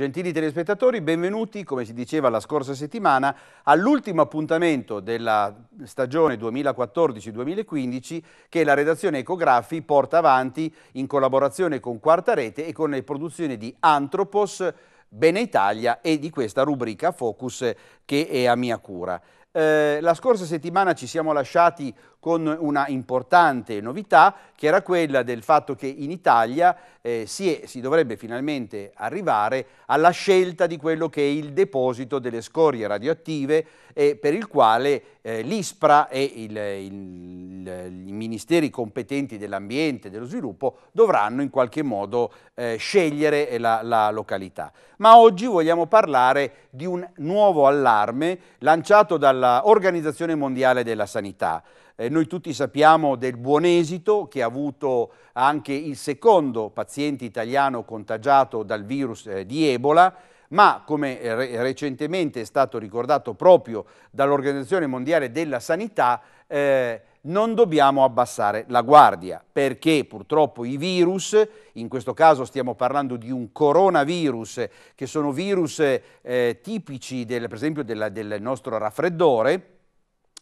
Gentili telespettatori, benvenuti, come si diceva la scorsa settimana, all'ultimo appuntamento della stagione 2014-2015 che la redazione Ecografi porta avanti in collaborazione con Quarta Rete e con le produzioni di Antropos, Bene Italia e di questa rubrica Focus che è a mia cura. Eh, la scorsa settimana ci siamo lasciati con una importante novità che era quella del fatto che in Italia eh, si, è, si, dovrebbe finalmente arrivare alla scelta di quello che è il deposito delle scorie radioattive eh, per il quale eh, l'ISPRA e il, il, il, i ministeri competenti dell'ambiente e dello sviluppo dovranno in qualche modo eh, scegliere la, la località. Ma oggi vogliamo parlare di un nuovo allarme lanciato dalla dall'Organizzazione Mondiale della Sanità. Eh, noi tutti sappiamo del buon esito che ha avuto anche il secondo paziente italiano contagiato dal virus eh, di Ebola, ma come eh, re recentemente è stato ricordato proprio dall'Organizzazione Mondiale della Sanità, eh, non dobbiamo abbassare la guardia, perché purtroppo i virus, in questo caso stiamo parlando di un coronavirus, che sono virus eh, tipici del, per esempio della, del nostro raffreddore,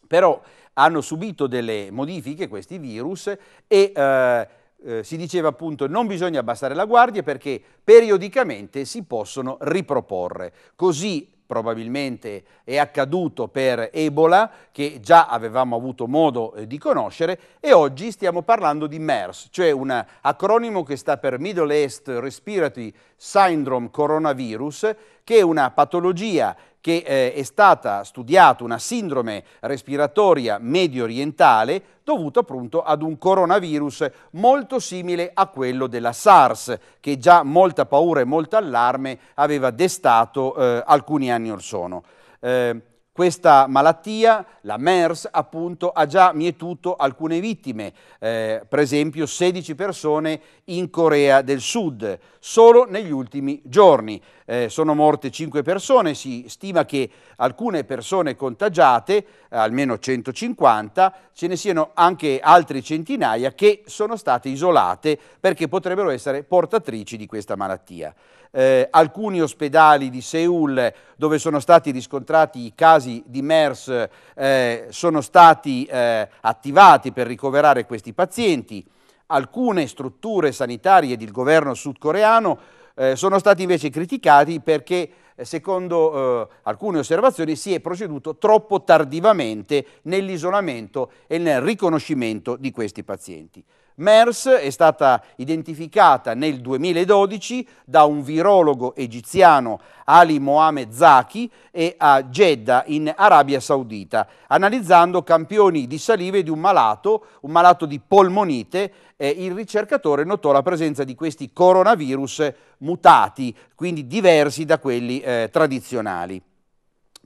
però hanno subito delle modifiche questi virus e eh, eh, si diceva appunto non bisogna abbassare la guardia perché periodicamente si possono riproporre. Così probabilmente è accaduto per Ebola, che già avevamo avuto modo eh, di conoscere, e oggi stiamo parlando di MERS, cioè un acronimo che sta per Middle East Respiratory syndrome coronavirus, che è una patologia che eh, è stata studiata, una sindrome respiratoria medio orientale dovuta appunto ad un coronavirus molto simile a quello della SARS, che già molta paura e molto allarme aveva destato eh, alcuni anni or sono. Eh, questa malattia, la MERS, appunto, ha già mietuto alcune vittime, eh, per esempio 16 persone in Corea del Sud, solo negli ultimi giorni. Eh, sono morte 5 persone, si stima che alcune persone contagiate, almeno 150, ce ne siano anche altre centinaia che sono state isolate perché potrebbero essere portatrici di questa malattia. Eh, alcuni ospedali di Seoul dove sono stati riscontrati i casi casi di MERS eh, sono stati eh, attivati per ricoverare questi pazienti. Alcune strutture sanitarie del governo sudcoreano eh, sono stati invece criticati perché eh, secondo eh, alcune osservazioni si è proceduto troppo tardivamente nell'isolamento e nel riconoscimento di questi pazienti. MERS è stata identificata nel 2012 da un virologo egiziano Ali Mohamed Zaki e a Jeddah in Arabia Saudita, analizzando campioni di salive di un malato, un malato di polmonite, eh, il ricercatore notò la presenza di questi coronavirus mutati, quindi diversi da quelli eh, tradizionali.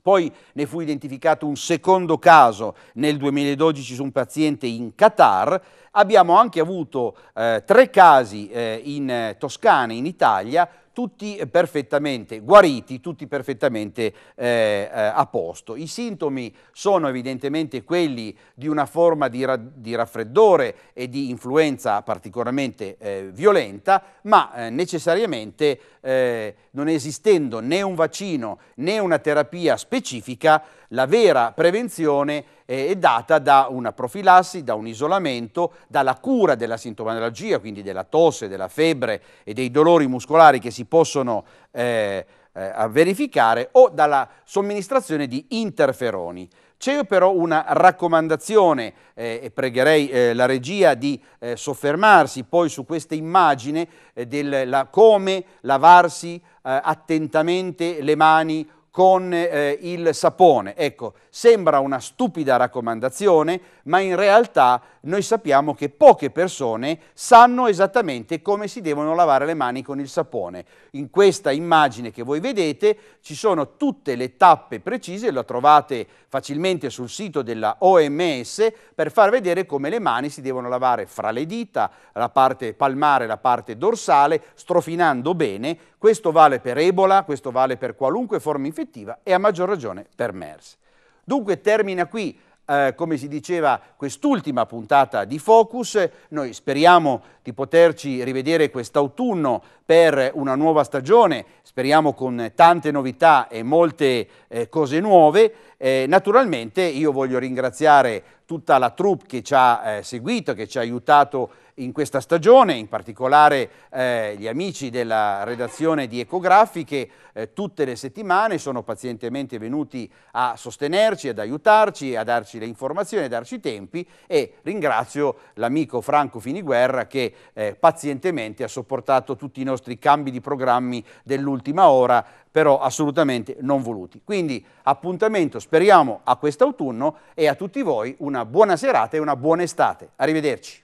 Poi ne fu identificato un secondo caso nel 2012 su un paziente in Qatar. Abbiamo anche avuto eh, tre casi eh, in eh, Toscana, in Italia, tutti perfettamente guariti, tutti perfettamente eh, eh, a posto. I sintomi sono evidentemente quelli di una forma di, ra di raffreddore e di influenza particolarmente eh, violenta, ma eh, necessariamente eh, non esistendo né un vaccino né una terapia specifica, la vera prevenzione è data da una profilassi, da un isolamento, dalla cura della sintomatologia, quindi della tosse, della febbre e dei dolori muscolari che si possono eh, eh, verificare o dalla somministrazione di interferoni. C'è però una raccomandazione eh, e pregherei eh, la regia di eh, soffermarsi poi su questa immagine eh, del la, come lavarsi eh, attentamente le mani con eh, il sapone. Ecco, sembra una stupida raccomandazione, ma in realtà noi sappiamo che poche persone sanno esattamente come si devono lavare le mani con il sapone. In questa immagine che voi vedete ci sono tutte le tappe precise, la trovate facilmente sul sito della OMS per far vedere come le mani si devono lavare fra le dita, la parte palmare, la parte dorsale, strofinando bene. Questo vale per Ebola, questo vale per qualunque forma infettiva e a maggior ragione per MERS. Dunque termina qui eh, come si diceva, quest'ultima puntata di Focus. Noi speriamo di poterci rivedere quest'autunno per una nuova stagione, speriamo con tante novità e molte eh, cose nuove. Eh, naturalmente io voglio ringraziare tutta la troupe che ci ha eh, seguito, che ci ha aiutato in questa stagione, in particolare eh, gli amici della redazione di Ecografiche, eh, tutte le settimane sono pazientemente venuti a sostenerci, ad aiutarci, a darci le informazioni, a darci i tempi e ringrazio l'amico Franco Finiguerra che eh, pazientemente ha sopportato tutti i nostri cambi di programmi dell'ultima ora, però assolutamente non voluti. Quindi appuntamento speriamo a quest'autunno e a tutti voi una buona serata e una buona estate. Arrivederci.